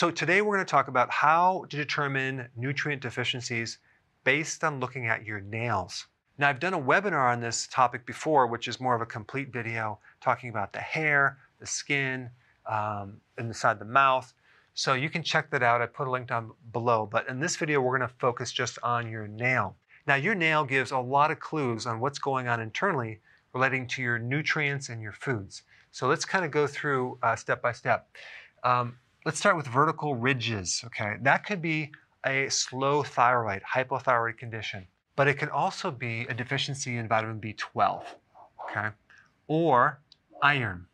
So today we're going to talk about how to determine nutrient deficiencies based on looking at your nails. Now, I've done a webinar on this topic before, which is more of a complete video talking about the hair, the skin, um, and the the mouth. So you can check that out. I put a link down below. But in this video, we're going to focus just on your nail. Now, your nail gives a lot of clues on what's going on internally relating to your nutrients and your foods. So let's kind of go through uh, step by step. Um, Let's start with vertical ridges, okay? That could be a slow thyroid, hypothyroid condition, but it could also be a deficiency in vitamin B12, okay? Or iron.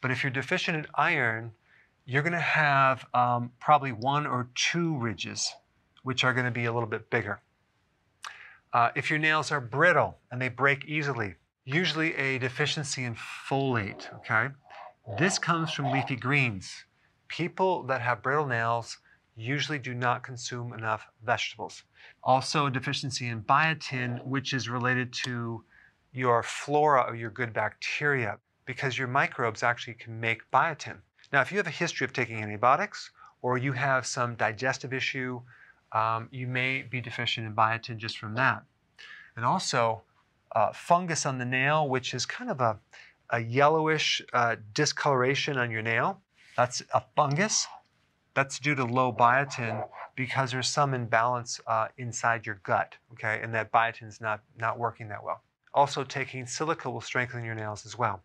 But if you're deficient in iron, you're gonna have um, probably one or two ridges, which are gonna be a little bit bigger. Uh, if your nails are brittle and they break easily, usually a deficiency in folate, okay? This comes from leafy greens people that have brittle nails usually do not consume enough vegetables. Also, a deficiency in biotin, which is related to your flora or your good bacteria, because your microbes actually can make biotin. Now, if you have a history of taking antibiotics or you have some digestive issue, um, you may be deficient in biotin just from that. And also, uh, fungus on the nail, which is kind of a, a yellowish uh, discoloration on your nail. That's a fungus. That's due to low biotin because there's some imbalance uh, inside your gut, okay? And that biotin's not, not working that well. Also, taking silica will strengthen your nails as well.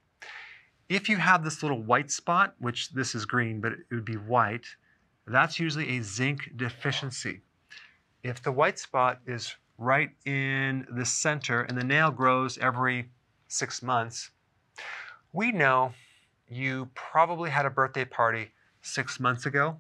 If you have this little white spot, which this is green, but it would be white, that's usually a zinc deficiency. If the white spot is right in the center and the nail grows every six months, we know you probably had a birthday party six months ago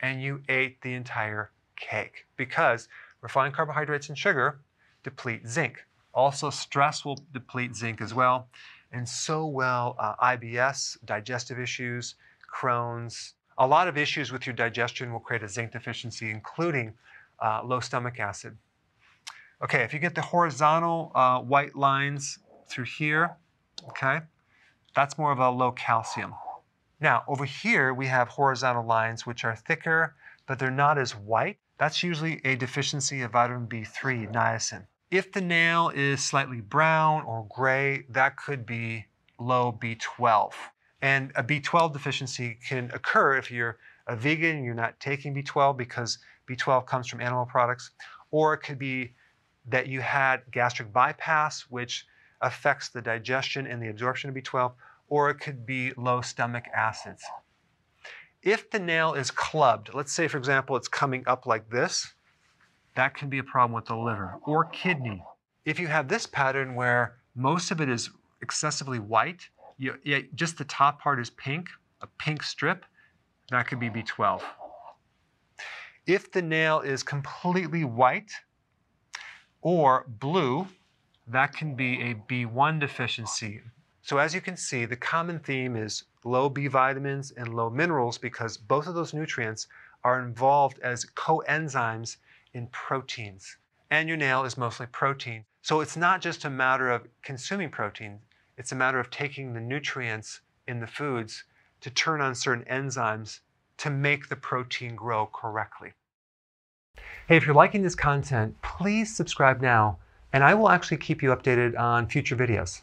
and you ate the entire cake because refined carbohydrates and sugar deplete zinc. Also, stress will deplete zinc as well, and so will uh, IBS, digestive issues, Crohn's. A lot of issues with your digestion will create a zinc deficiency, including uh, low stomach acid. Okay, if you get the horizontal uh, white lines through here, okay, that's more of a low calcium. Now, over here, we have horizontal lines, which are thicker, but they're not as white. That's usually a deficiency of vitamin B3, niacin. If the nail is slightly brown or gray, that could be low B12. And a B12 deficiency can occur if you're a vegan and you're not taking B12 because B12 comes from animal products, or it could be that you had gastric bypass, which affects the digestion and the absorption of B12, or it could be low stomach acids. If the nail is clubbed, let's say, for example, it's coming up like this, that can be a problem with the liver or kidney. If you have this pattern where most of it is excessively white, you, yet just the top part is pink, a pink strip, that could be B12. If the nail is completely white or blue, that can be a B1 deficiency. So as you can see, the common theme is low B vitamins and low minerals because both of those nutrients are involved as coenzymes in proteins. And your nail is mostly protein. So it's not just a matter of consuming protein, it's a matter of taking the nutrients in the foods to turn on certain enzymes to make the protein grow correctly. Hey, if you're liking this content, please subscribe now and I will actually keep you updated on future videos.